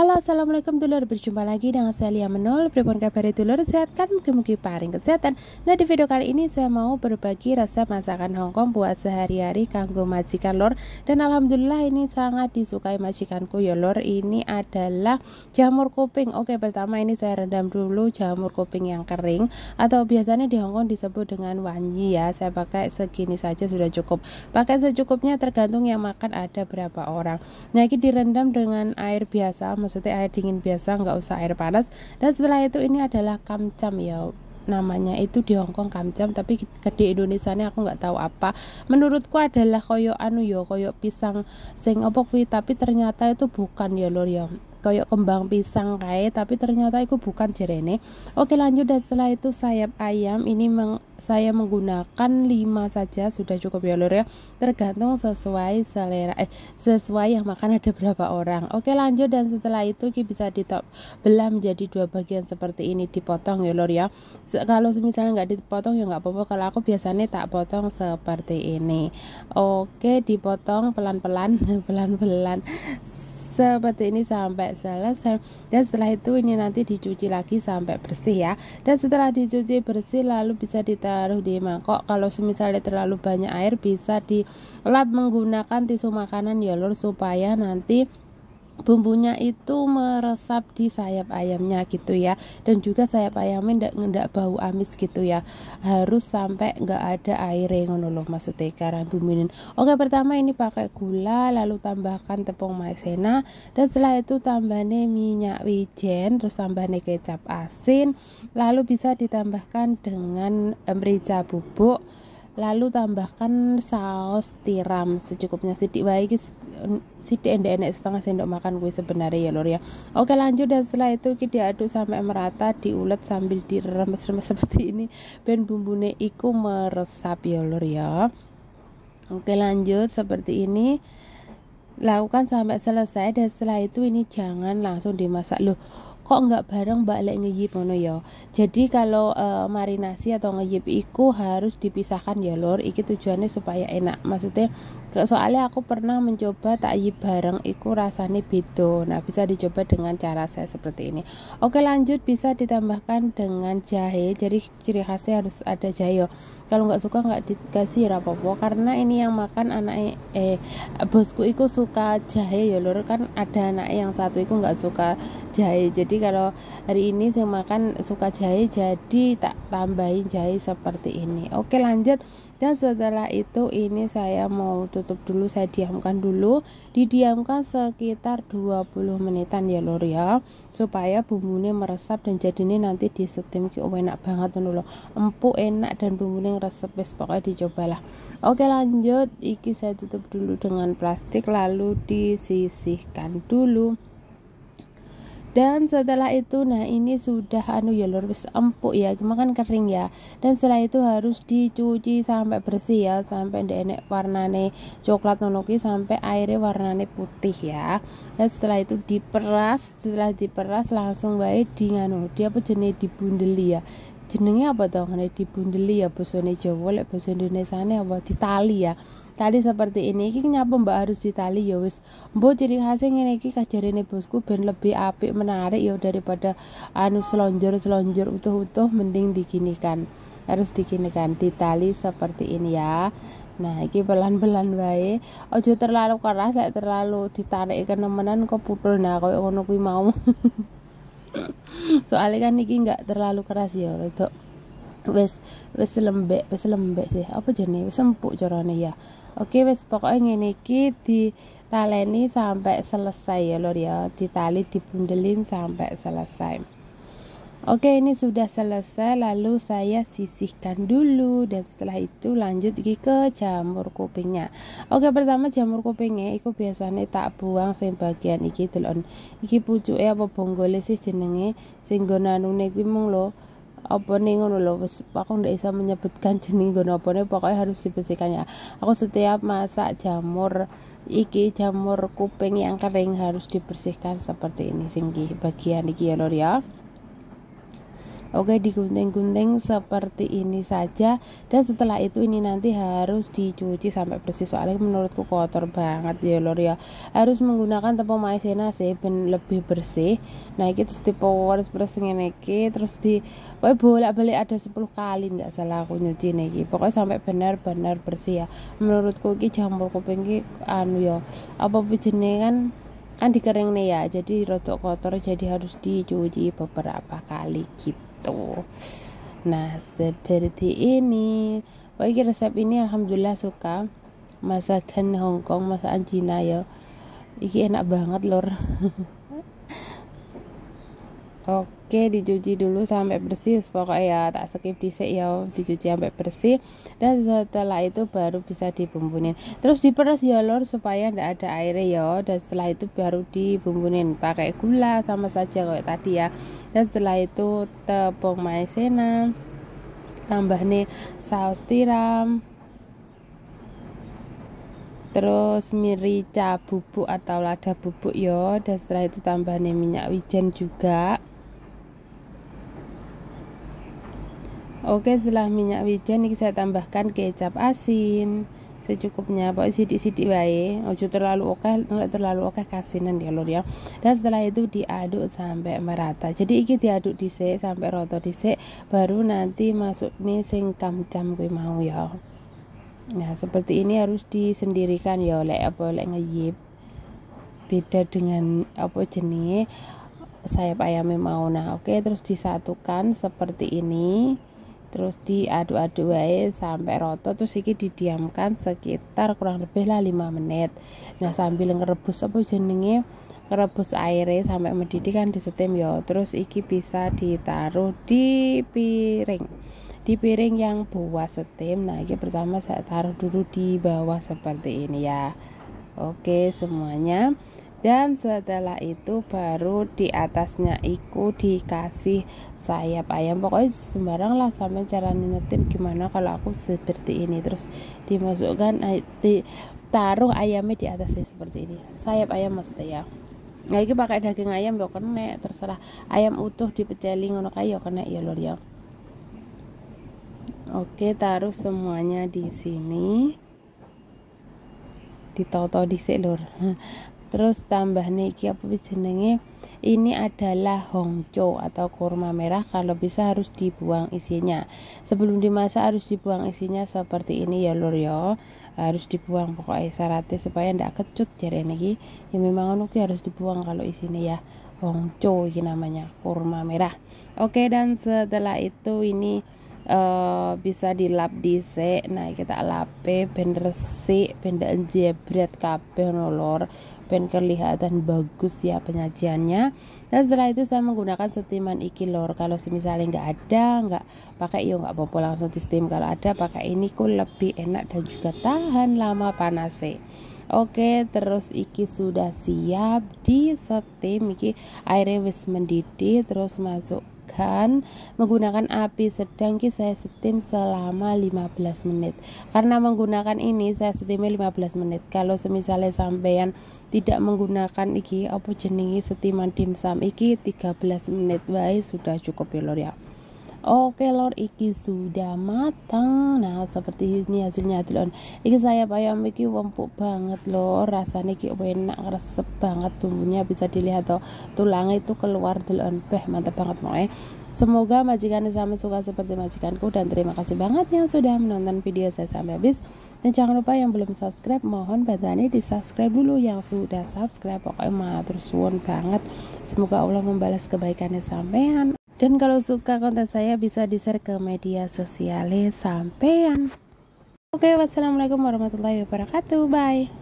Halo assalamualaikum dulur berjumpa lagi dengan saya Lia Menol Berikan kabar dulur sehat kan mungkin paling paring kesehatan Nah di video kali ini saya mau berbagi resep masakan Hongkong buat sehari-hari kanggo majikan lor Dan alhamdulillah ini sangat disukai majikanku ya lor Ini adalah jamur kuping Oke pertama ini saya rendam dulu jamur kuping yang kering Atau biasanya di Hongkong disebut dengan wanji ya Saya pakai segini saja sudah cukup Pakai secukupnya tergantung yang makan ada berapa orang Nah ini direndam dengan air biasa maksudnya air dingin biasa nggak usah air panas dan setelah itu ini adalah kamcam ya namanya itu di Hongkong kamcam tapi di Indonesia ini aku nggak tahu apa menurutku adalah koyo anu yo ya, koyo pisang sing opok tapi ternyata itu bukan ya lor ya koyok kembang pisang kayak tapi ternyata itu bukan jerene oke lanjut dan setelah itu sayap ayam ini meng, saya menggunakan 5 saja sudah cukup ya lor ya tergantung sesuai selera eh sesuai yang makan ada berapa orang oke lanjut dan setelah itu ki bisa ditop belah menjadi dua bagian seperti ini dipotong ya lor ya Se kalau misalnya nggak dipotong ya nggak apa-apa kalau aku biasanya tak potong seperti ini oke dipotong pelan-pelan pelan-pelan seperti ini sampai selesai dan setelah itu ini nanti dicuci lagi sampai bersih ya dan setelah dicuci bersih lalu bisa ditaruh di mangkok kalau misalnya terlalu banyak air bisa dilap menggunakan tisu makanan ya lur supaya nanti bumbunya itu meresap di sayap ayamnya gitu ya dan juga sayap ayamnya ndak ndak bau amis gitu ya harus sampai nggak ada air yang loh maksudnya karena bumbunya oke pertama ini pakai gula lalu tambahkan tepung maizena dan setelah itu tambahnya minyak wijen terus tambahnya kecap asin lalu bisa ditambahkan dengan eh, merica bubuk lalu tambahkan saus tiram secukupnya sedikit baik iki enak enak setengah sendok makan kue sebenarnya ya lor ya oke lanjut dan setelah itu kita diaduk sampai merata diulet sambil diremes-remes seperti ini ben bumbune iku meresap ya lor ya oke lanjut seperti ini lakukan sampai selesai dan setelah itu ini jangan langsung dimasak loh kok nggak bareng mbak lek ngeyip ngono ya jadi kalau e, marinasi atau ngeyip iku harus dipisahkan ya lor iki tujuannya supaya enak maksudnya soalnya aku pernah mencoba tak yip bareng iku rasanya beda nah bisa dicoba dengan cara saya seperti ini oke lanjut bisa ditambahkan dengan jahe jadi ciri khasnya harus ada jahe yo kalau nggak suka nggak dikasih rapopo karena ini yang makan anak eh bosku iku suka jahe ya lor kan ada anak yang satu iku nggak suka jahe jadi kalau hari ini saya makan suka jahe jadi tak tambahin jahe seperti ini oke lanjut dan setelah itu ini saya mau tutup dulu saya diamkan dulu didiamkan sekitar 20 menitan ya lor ya supaya bumbunya meresap dan jadi ini nanti di steam oh, enak banget lho empuk enak dan bumbunya resep wis pokoknya dicobalah oke lanjut iki saya tutup dulu dengan plastik lalu disisihkan dulu dan setelah itu nah ini sudah anu ya lur wis empuk ya kan kering ya dan setelah itu harus dicuci sampai bersih ya sampai warna warnane coklat nonoki sampai airnya warnane putih ya dan setelah itu diperas setelah diperas langsung baik di nganu dia apa jenis dibundeli ya jenengnya apa tau ngene dibundeli ya basane Jawa lek basa Indonesia apa ditali ya tali seperti ini iki nyapa mbak harus ditali ya wis mbok ciri khasnya ini iki ini bosku ben lebih apik menarik ya daripada anu selonjor-selonjor utuh-utuh mending diginikan harus diginikan ditali seperti ini ya Nah, iki pelan-pelan wae. ojo terlalu keras, ya, terlalu ditarik nemenan kok putul. Nah, kau ngono kuwi mau. Soalnya kan iki nggak terlalu keras ya, itu wes, wes lembek, wes lembek sih. Apa jenis Wis empuk ya oke wes pokoknya ngene iki ditaleni sampai selesai ya lor ya ditali dibundelin sampai selesai Oke ini sudah selesai lalu saya sisihkan dulu dan setelah itu lanjut iki ke jamur kupingnya Oke pertama jamur kupingnya iku biasanya tak buang sing bagian iki telon, iki pucuke apa bonggole sih jenenge sing nggonanune kuwi mung lho apa nih ngono lho wis aku ndak bisa menyebutkan jenis nggon apane pokoknya harus dibersihkan ya aku setiap masak jamur iki jamur kuping yang kering harus dibersihkan seperti ini singgi bagian iki ya lor ya Oke digunting-gunting seperti ini saja dan setelah itu ini nanti harus dicuci sampai bersih soalnya menurutku kotor banget ya lor ya harus menggunakan tepung maizena sih ben lebih bersih nah ini terus dipower seperti ini terus di Woy, boleh balik ada 10 kali nggak salah aku nyuci ini pokoknya sampai benar-benar bersih ya menurutku ini jamur kuping ini anu ya apa pun kan kan dikering nih ya jadi rotok kotor jadi harus dicuci beberapa kali gitu gitu nah seperti ini bagi resep ini alhamdulillah suka masakan Hongkong masakan Cina ya ini enak banget lor Oke dicuci dulu sampai bersih pokoknya ya tak skip dhisik ya dicuci sampai bersih dan setelah itu baru bisa dibumbunin terus diperas ya lor supaya tidak ada air ya dan setelah itu baru dibumbunin pakai gula sama saja kayak tadi ya dan setelah itu tepung maizena tambah nih saus tiram terus merica bubuk atau lada bubuk ya. dan setelah itu tambah nih minyak wijen juga Oke setelah minyak wijen ini saya tambahkan kecap asin secukupnya pak sidik-sidik wae ojo terlalu oke terlalu oke kasinan ya lor ya dan setelah itu diaduk sampai merata jadi iki diaduk dhisik sampai rata dhisik baru nanti masuk nih singkam kamcam gue mau ya nah seperti ini harus disendirikan ya oleh apa oleh ngeyip beda dengan apa jenis sayap ayamnya mau nah oke terus disatukan seperti ini terus diaduk-aduk wae sampai rata terus iki didiamkan sekitar kurang lebih lah 5 menit nah sambil ngerebus apa jenenge rebus airnya sampai mendidih kan di steam ya terus iki bisa ditaruh di piring di piring yang bawah setim nah ini pertama saya taruh dulu di bawah seperti ini ya oke semuanya dan setelah itu baru di atasnya iku dikasih sayap ayam pokoknya sembarang lah sama cara ngetim gimana kalau aku seperti ini terus dimasukkan eh, di, taruh ayamnya di atasnya seperti ini sayap ayam maksudnya ya nah ini pakai daging ayam ya kena terserah ayam utuh dipeceli ngono kayak kena ya lor ya oke taruh semuanya di sini ditoto di selur terus tambah niki apa jenenge ini adalah hongco atau kurma merah kalau bisa harus dibuang isinya sebelum dimasak harus dibuang isinya seperti ini ya lur ya harus dibuang pokoknya syaratnya supaya ndak kecut jare niki ya memang ngono harus dibuang kalau isinya ya hongco ini namanya kurma merah oke dan setelah itu ini uh, bisa dilap dhisik nah kita lape ben resik ben jebret kabeh nolor dan kelihatan bagus ya penyajiannya nah setelah itu saya menggunakan steaman iki lor kalau misalnya nggak ada nggak pakai yuk nggak apa-apa langsung di steam kalau ada pakai ini kok lebih enak dan juga tahan lama panasnya Oke, terus iki sudah siap di steam iki airnya wis mendidih terus masukkan menggunakan api sedang ki saya steam selama 15 menit. Karena menggunakan ini saya steamnya 15 menit. Kalau semisalnya sampean tidak menggunakan iki apa jenenge setiman dimsum iki 13 menit wae sudah cukup ya lor ya Oke lor iki sudah matang Nah seperti ini hasilnya lor Iki saya bayam iki wempuk banget lor Rasanya iki enak resep banget bumbunya bisa dilihat toh Tulangnya itu keluar lor Beh mantap banget mau eh Semoga majikan sama suka seperti majikanku Dan terima kasih banget yang sudah menonton video saya sampai habis dan jangan lupa yang belum subscribe mohon bantuannya di subscribe dulu yang sudah subscribe pokoknya matur suwun banget. Semoga Allah membalas kebaikannya sampean. Dan kalau suka konten saya bisa di-share ke media sosialnya sampean. Oke, wassalamualaikum warahmatullahi wabarakatuh. Bye.